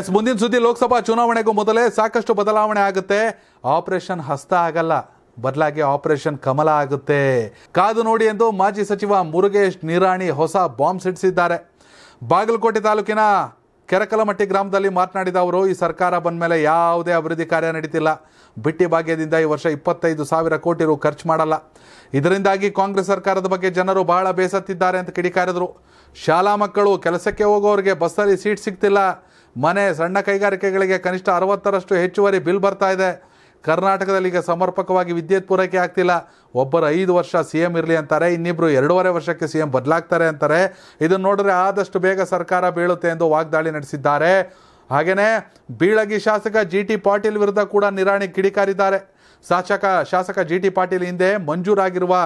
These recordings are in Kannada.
ಎಸ್ ಮುಂದಿನ ಸುದ್ದಿ ಲೋಕಸಭಾ ಚುನಾವಣೆಗೂ ಮೊದಲೇ ಸಾಕಷ್ಟು ಬದಲಾವಣೆ ಆಗುತ್ತೆ ಆಪರೇಷನ್ ಹಸ್ತ ಆಗಲ್ಲ ಬದಲಾಗಿ ಆಪರೇಷನ್ ಕಮಲ ಆಗುತ್ತೆ ಕಾದು ನೋಡಿ ಎಂದು ಮಾಜಿ ಸಚಿವ ಮುರುಗೇಶ್ ನಿರಾಣಿ ಹೊಸ ಬಾಂಬ್ ಸಿಡಿಸಿದ್ದಾರೆ ಬಾಗಲಕೋಟೆ ತಾಲೂಕಿನ ಕೆರಕಲಮಟ್ಟಿ ಗ್ರಾಮದಲ್ಲಿ ಮಾತನಾಡಿದ ಅವರು ಈ ಸರ್ಕಾರ ಬಂದ ಮೇಲೆ ಯಾವುದೇ ಅಭಿವೃದ್ಧಿ ಕಾರ್ಯ ನಡೀತಿಲ್ಲ ಬಿಟ್ಟಿ ಭಾಗ್ಯದಿಂದ ಈ ವರ್ಷ ಇಪ್ಪತ್ತೈದು ಸಾವಿರ ಕೋಟಿ ರು ಖರ್ಚು ಮಾಡಲ್ಲ ಇದರಿಂದಾಗಿ ಕಾಂಗ್ರೆಸ್ ಸರ್ಕಾರದ ಬಗ್ಗೆ ಜನರು ಬಹಳ ಬೇಸತ್ತಿದ್ದಾರೆ ಅಂತ ಕಿಡಿಕಾರಿದರು ಶಾಲಾ ಮಕ್ಕಳು ಕೆಲಸಕ್ಕೆ ಹೋಗೋರಿಗೆ ಬಸ್ಸಲ್ಲಿ ಸೀಟ್ ಸಿಗ್ತಿಲ್ಲ ಮನೆ ಸಣ್ಣ ಕೈಗಾರಿಕೆಗಳಿಗೆ ಕನಿಷ್ಠ ಅರವತ್ತರಷ್ಟು ಹೆಚ್ಚುವರಿ ಬಿಲ್ ಬರ್ತಾ ಇದೆ ಕರ್ನಾಟಕದಲ್ಲಿ ಈಗ ಸಮರ್ಪಕವಾಗಿ ವಿದ್ಯುತ್ ಪೂರೈಕೆ ಆಗ್ತಿಲ್ಲ ಒಬ್ಬರು ಐದು ವರ್ಷ ಸಿ ಎಂ ಇರಲಿ ಅಂತಾರೆ ಇನ್ನಿಬ್ಬರು ಎರಡೂವರೆ ವರ್ಷಕ್ಕೆ ಸಿ ಎಂ ಬದಲಾಗ್ತಾರೆ ಅಂತಾರೆ ಇದನ್ನು ನೋಡಿದ್ರೆ ಆದಷ್ಟು ಬೇಗ ಸರ್ಕಾರ ಬೀಳುತ್ತೆ ಎಂದು ವಾಗ್ದಾಳಿ ನಡೆಸಿದ್ದಾರೆ ಹಾಗೆಯೇ ಬೀಳಗಿ ಶಾಸಕ ಜಿ ಟಿ ಪಾಟೀಲ್ ವಿರುದ್ಧ ಕೂಡ ನಿರಾಣಿ ಕಿಡಿಕಾರಿದ್ದಾರೆ ಶಾಸಕ ಶಾಸಕ ಜಿ ಟಿ ಪಾಟೀಲ್ ಹಿಂದೆ ಮಂಜೂರಾಗಿರುವ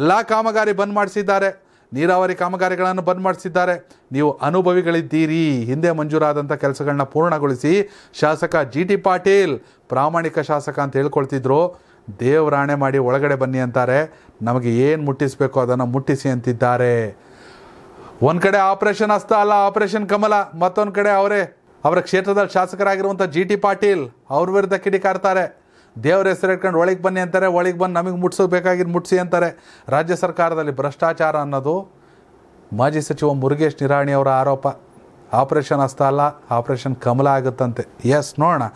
ಎಲ್ಲ ಕಾಮಗಾರಿ ಬಂದ್ ಮಾಡಿಸಿದ್ದಾರೆ ನೀರಾವರಿ ಕಾಮಗಾರಿಗಳನ್ನು ಬಂದ್ ಮಾಡಿಸಿದ್ದಾರೆ ನೀವು ಅನುಭವಿಗಳಿದ್ದೀರಿ ಹಿಂದೆ ಮಂಜೂರಾದಂಥ ಕೆಲಸಗಳನ್ನ ಪೂರ್ಣಗೊಳಿಸಿ ಶಾಸಕ ಜಿ ಟಿ ಪಾಟೀಲ್ ಪ್ರಾಮಾಣಿಕ ಶಾಸಕ ಅಂತ ಹೇಳ್ಕೊಳ್ತಿದ್ರು ದೇವರಾಣೆ ಮಾಡಿ ಒಳಗಡೆ ಬನ್ನಿ ಅಂತಾರೆ ನಮಗೆ ಏನು ಮುಟ್ಟಿಸಬೇಕು ಅದನ್ನು ಮುಟ್ಟಿಸಿ ಅಂತಿದ್ದಾರೆ ಒಂದು ಕಡೆ ಆಪರೇಷನ್ ಹಸ್ತ ಅಲ್ಲ ಆಪರೇಷನ್ ಕಮಲ ಮತ್ತೊಂದು ಕಡೆ ಅವರೇ ಅವರ ಕ್ಷೇತ್ರದಲ್ಲಿ ಶಾಸಕರಾಗಿರುವಂಥ ಜಿ ಟಿ ಪಾಟೀಲ್ ಅವ್ರ ವಿರುದ್ಧ ಕಿಡಿಕಾರ್ತಾರೆ ದೇವ್ರ ಹೆಸರು ಇಟ್ಕೊಂಡು ಒಳಗೆ ಬನ್ನಿ ಅಂತಾರೆ ಒಳಗೆ ಬಂದು ನಮಗೆ ಮುಟ್ಸು ಬೇಕಾಗಿದ್ದು ಮುಟ್ಸಿ ಅಂತಾರೆ ರಾಜ್ಯ ಸರ್ಕಾರದಲ್ಲಿ ಭ್ರಷ್ಟಾಚಾರ ಅನ್ನೋದು ಮಾಜಿ ಸಚಿವ ಮುರುಗೇಶ್ ನಿರಾಣಿ ಅವರ ಆರೋಪ ಆಪರೇಷನ್ ಅಸ್ತ ಅಲ್ಲ ಆಪರೇಷನ್ ಕಮಲ ಆಗುತ್ತಂತೆ ಎಸ್ ನೋಡೋಣ